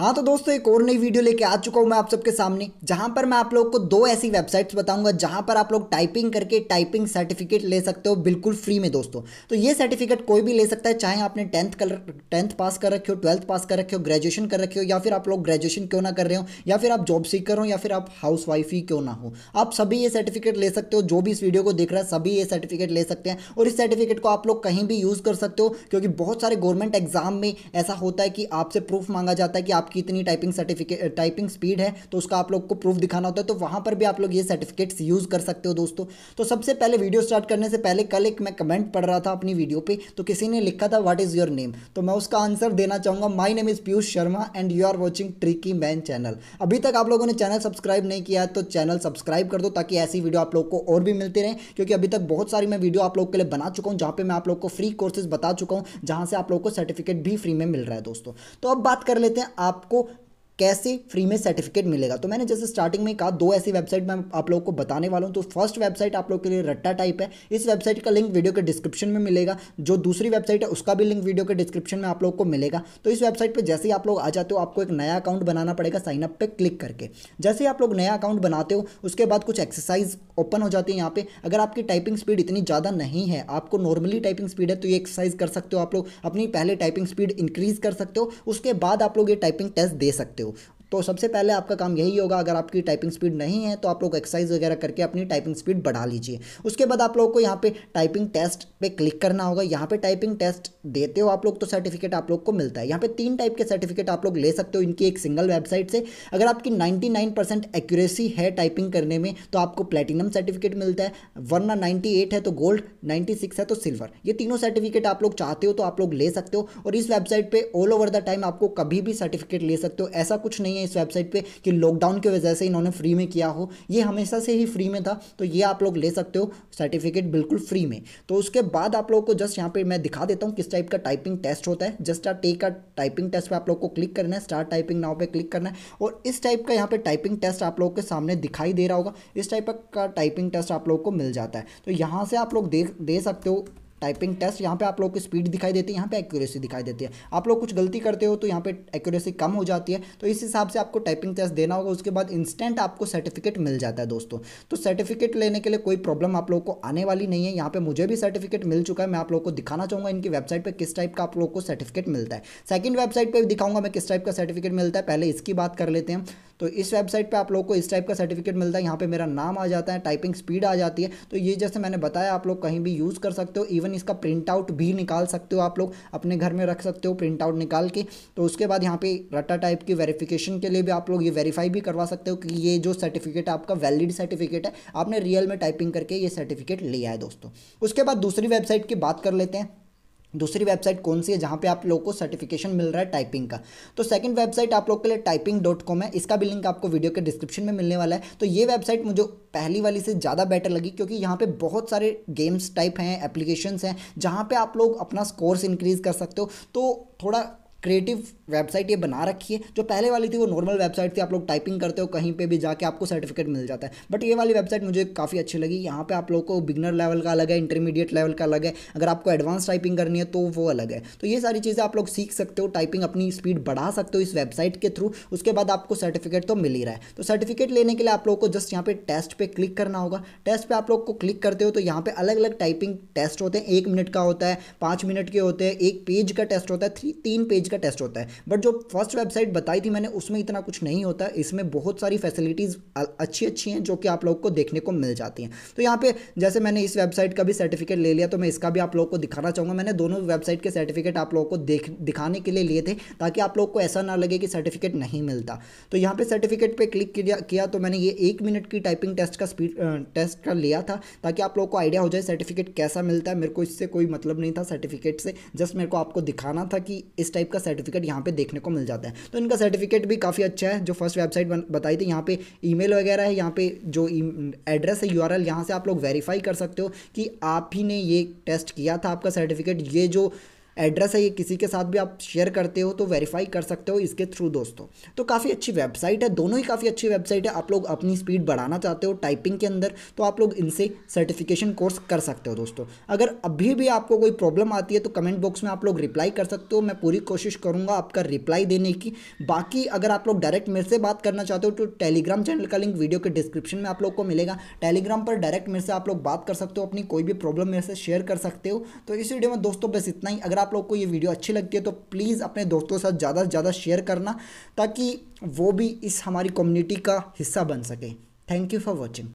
हाँ तो दोस्तों एक और नई वीडियो लेके आ चुका हूँ मैं आप सबके सामने जहाँ पर मैं आप लोग को दो ऐसी वेबसाइट्स बताऊंगा जहाँ पर आप लोग टाइपिंग करके टाइपिंग सर्टिफिकेट ले सकते हो बिल्कुल फ्री में दोस्तों तो ये सर्टिफिकेट कोई भी ले सकता है चाहे आपने टेंथ कर टेंथ पास कर रखे हो ट्वेल्थ पास कर रखे हो ग्रेजुएशन कर रखे हो या फिर आप लोग ग्रेजुएशन क्यों ना कर रहे हो या फिर आप जॉब सीकर हो या फिर आप हाउस वाइफ ही क्यों ना हो आप सभी ये सर्टिफिकेट ले सकते हो जो भी इस वीडियो को देख रहा है सभी ये सर्टिफिकेट ले सकते हैं और इस सर्टिफिकेट को आप लोग कहीं भी यूज़ कर सकते हो क्योंकि बहुत सारे गवर्नमेंट एग्जाम में ऐसा होता है कि आपसे प्रूफ मांगा जाता है कि आप आपकी इतनी टाइपिंग सर्टिफिकेट टाइपिंग स्पीड है तो उसका आप लोग को प्रूफ दिखाना होता है तो वहां पर भी आप लोग ये सर्टिफिकेट्स यूज़ कर सकते हो दोस्तों तो सबसे पहले वीडियो स्टार्ट करने से पहले कल एक मैं कमेंट पढ़ रहा था अपनी वीडियो पर तो किसी ने लिखा था वाट इज़ योर नेम तो मैं उसका आंसर देना चाहूंगा my name is Piyush Sharma and you are watching tricky man channel अभी तक आप लोगों ने चैनल सब्सक्राइब नहीं किया तो चैनल सब्सक्राइब कर दो ताकि ऐसी वीडियो आप लोग को और भी मिलती रहे क्योंकि अभी तक बहुत सारी मैं वीडियो आप लोग के लिए बना चुका हूं जहां पे मैं आप लोग को फ्री कोर्सेज बता चुका हूं जहां से आप लोग को सर्टिफिकेट भी फ्री में मिल रहा है दोस्तों तो अब बात कर लेते हैं आप आपको कैसे फ्री में सर्टिफिकेट मिलेगा तो मैंने जैसे स्टार्टिंग में कहा दो ऐसी वेबसाइट मैं आप लोगों को बताने वाला हूं तो फर्स्ट वेबसाइट आप लोग के लिए रट्टा टाइप है इस वेबसाइट का लिंक वीडियो के डिस्क्रिप्शन में मिलेगा जो दूसरी वेबसाइट है उसका भी लिंक वीडियो के डिस्क्रिप्शन में आप लोग को मिलेगा तो इस वेबसाइट पर जैसे ही आप लोग आ जाते हो आपको एक नया अकाउंट बनाना पड़ेगा साइनअप पर क्लिक करके जैसे ही आप लोग नया अकाउंट बनाते हो उसके बाद कुछ एक्सरसाइज ओपन हो जाती है यहाँ पे अगर आपकी टाइपिंग स्पीड इतनी ज़्यादा नहीं है आपको नॉर्मली टाइपिंग स्पीड है तो ये एक्सरसाइज कर सकते हो आप लोग अपनी पहले टाइपिंग स्पीड इंक्रीज़ कर सकते हो उसके बाद आप लोग ये टाइपिंग टेस्ट दे सकते हो तो सबसे पहले आपका काम यही होगा अगर आपकी टाइपिंग स्पीड नहीं है तो आप लोग एक्सरसाइज वगैरह करके अपनी टाइपिंग स्पीड बढ़ा लीजिए उसके बाद आप लोग को यहाँ पे टाइपिंग टेस्ट पे क्लिक करना होगा यहाँ पे टाइपिंग टेस्ट देते हो आप लोग तो सर्टिफिकेट आप लोग को मिलता है यहाँ पे तीन टाइप के सर्टिफिकेट आप लोग ले सकते हो इनकी एक सिंगल वेबसाइट से अगर आपकी नाइन्टी एक्यूरेसी है टाइपिंग करने में तो आपको प्लेटिनम सर्टिफिकेट मिलता है वरना नाइन्टी है तो गोल्ड नाइन्टी है तो सिल्वर ये तीनों सर्टिफिकेट आप लोग चाहते हो तो आप लोग ले सकते हो और इस वेबसाइट पर ऑल ओवर द टाइम आपको कभी भी सर्टिफिकेट ले सकते हो ऐसा कुछ नहीं है है इस वेबसाइट पे कि लॉकडाउन की वजह से इन्होंने फ्री में किया हो ये हमेशा से ही फ्री में था तो ये आप लोग ले सकते हो सर्टिफिकेट बिल्कुल फ्री में तो उसके बाद आप लोग को जस्ट यहाँ पर मैं दिखा देता हूँ किस टाइप का टाइपिंग टेस्ट होता है जस्ट आर टेक का टाइपिंग टेस्ट पर आप लोग को क्लिक करना है स्टार्ट टाइपिंग नाव पर क्लिक करना है और इस टाइप का यहाँ पर टाइपिंग टेस्ट आप लोग के सामने दिखाई दे रहा होगा इस टाइप का टाइपिंग टेस्ट आप लोग को मिल जाता है तो यहाँ से आप लोग दे सकते हो टाइपिंग टेस्ट यहाँ पे आप लोग को स्पीड दिखाई देती है यहाँ पे एक्यूरेसी दिखाई देती है आप लोग कुछ गलती करते हो तो यहाँ पे एक्यूरेसी कम हो जाती है तो इस हिसाब से आपको टाइपिंग टेस्ट देना होगा उसके बाद इंस्टेंट आपको सर्टिफिकेट मिल जाता है दोस्तों तो सर्टिफिकेट लेने के लिए कोई प्रॉब्लम आप लोग को आने वाली नहीं है यहाँ पर मुझे भी सर्टिफिकेट मिल चुका है मैं आप लोग को दिखाना चाहूँगा इनकी वेबसाइट पर किस टाइप का आप लोग को सर्टिफिकेट मिलता है सेकेंड वेबसाइट पर भी दिखाऊंगा मैं किस टाइप का सर्टिफिकेट मिलता है पहले इसकी बात कर लेते हैं तो इस वेबसाइट पर आप लोग को इस टाइप का सर्टिफिकेट मिलता है यहाँ पर मेरा नाम आ जाता है टाइपिंग स्पीड आ जाती है तो ये जैसे मैंने बताया आप लोग कहीं भी यूज़ कर सकते हो इवन इसका प्रिंट आउट भी निकाल सकते हो आप लोग अपने घर में रख सकते हो प्रिंट आउट निकाल के तो उसके बाद यहाँ पे रटा टाइप की वेरिफिकेशन के लिए भी आप लोग ये वेरीफाई भी करवा सकते हो कि ये जो सर्टिफिकेट आपका वैलिड सर्टिफिकेट है आपने रियल में टाइपिंग करके ये सर्टिफिकेट लिया है दोस्तों उसके बाद दूसरी वेबसाइट की बात कर लेते हैं दूसरी वेबसाइट कौन सी है जहाँ पे आप लोग को सर्टिफिकेशन मिल रहा है टाइपिंग का तो सेकंड वेबसाइट आप लोग के लिए टाइपिंग डॉट कॉम है इसका भी लिंक आपको वीडियो के डिस्क्रिप्शन में मिलने वाला है तो ये वेबसाइट मुझे पहली वाली से ज़्यादा बेटर लगी क्योंकि यहाँ पे बहुत सारे गेम्स टाइप हैं एप्लीकेशंस हैं जहाँ पर आप लोग अपना स्कोर्स इंक्रीज़ कर सकते हो तो थोड़ा क्रिएटिव वेबसाइट ये बना रखी है जो पहले वाली थी वो नॉर्मल वेबसाइट थी आप लोग टाइपिंग करते हो कहीं पे भी जाके आपको सर्टिफिकेट मिल जाता है बट ये वाली वेबसाइट मुझे काफ़ी अच्छी लगी यहाँ पे आप लोग को बिगनर लेवल का अलग है इंटरमीडिएट लेवल का अलग है अगर आपको एडवांस टाइपिंग करनी है तो वो अलग है तो ये सारी चीज़ें आप लोग सीख सकते हो टाइपिंग अपनी स्पीड बढ़ा सकते हो इस वेबसाइट के थ्रू उसके बाद आपको सर्टिफिकेट तो मिल ही रहा है तो सर्टिफिकेट लेने के लिए आप लोग को जस्ट यहाँ पे टेस्ट पे क्लिक करना होगा टेस्ट पर आप लोग को क्लिक करते हो तो यहाँ पे अलग अलग टाइपिंग टेस्ट होते हैं एक मिनट का होता है पाँच मिनट के होते हैं एक पेज का टेस्ट होता है थ्री तीन पेज का टेस्ट होता है बट जो फर्स्ट वेबसाइट बताई थी मैंने उसमें इतना कुछ नहीं होता इसमें बहुत सारी फैसिलिटीज़ अच्छी अच्छी हैं जो कि आप लोग को देखने को मिल जाती हैं तो यहाँ पे जैसे मैंने इस वेबसाइट का भी सर्टिफिकेट ले लिया तो मैं इसका भी आप लोग को दिखाना चाहूँगा मैंने दोनों वेबसाइट के सर्टिफिकेट आप लोगों को देख दिखाने के लिए लिए थे ताकि आप लोग को ऐसा ना लगे कि सर्टिफिकेट नहीं मिलता तो यहाँ पर सर्टिफिकेट पर क्लिक किया तो मैंने ये एक मिनट की टाइपिंग टेस्ट का स्पीड टेस्ट का लिया था ताकि आप लोग को आइडिया हो जाए सर्टिफिकेट कैसा मिलता है मेरे को इससे कोई मतलब नहीं था सर्टिफिकेट से जस्ट मेरे को आपको दिखाना था कि इस टाइप का सर्टिफिकेट यहाँ पे देखने को मिल जाता है तो इनका सर्टिफिकेट भी काफ़ी अच्छा है जो फर्स्ट वेबसाइट बताई थी यहाँ पे ईमेल वगैरह है यहाँ पे जो एड्रेस e- है यू आर यहाँ से आप लोग वेरीफाई कर सकते हो कि आप ही ने ये टेस्ट किया था आपका सर्टिफिकेट ये जो एड्रेस है ये किसी के साथ भी आप शेयर करते हो तो वेरीफाई कर सकते हो इसके थ्रू दोस्तों तो काफ़ी अच्छी वेबसाइट है दोनों ही काफ़ी अच्छी वेबसाइट है आप लोग अपनी स्पीड बढ़ाना चाहते हो टाइपिंग के अंदर तो आप लोग इनसे सर्टिफिकेशन कोर्स कर सकते हो दोस्तों अगर अभी भी आपको कोई प्रॉब्लम आती है तो कमेंट बॉक्स में आप लोग रिप्लाई कर सकते हो मैं पूरी कोशिश करूँगा आपका रिप्लाई देने की बाकी अगर आप लोग डायरेक्ट मेरे से बात करना चाहते हो तो टेलीग्राम चैनल का लिंक वीडियो के डिस्क्रिप्शन में आप लोग को मिलेगा टेलीग्राम पर डायरेक्ट मेरे से आप लोग बात कर सकते हो अपनी कोई भी प्रॉब्लम मेरे से शेयर कर सकते हो तो इस वीडियो में दोस्तों बस इतना ही अगर आप आप लोग को ये वीडियो अच्छी लगती है तो प्लीज़ अपने दोस्तों के साथ ज़्यादा से ज़्यादा शेयर करना ताकि वो भी इस हमारी कम्युनिटी का हिस्सा बन सके थैंक यू फॉर वॉचिंग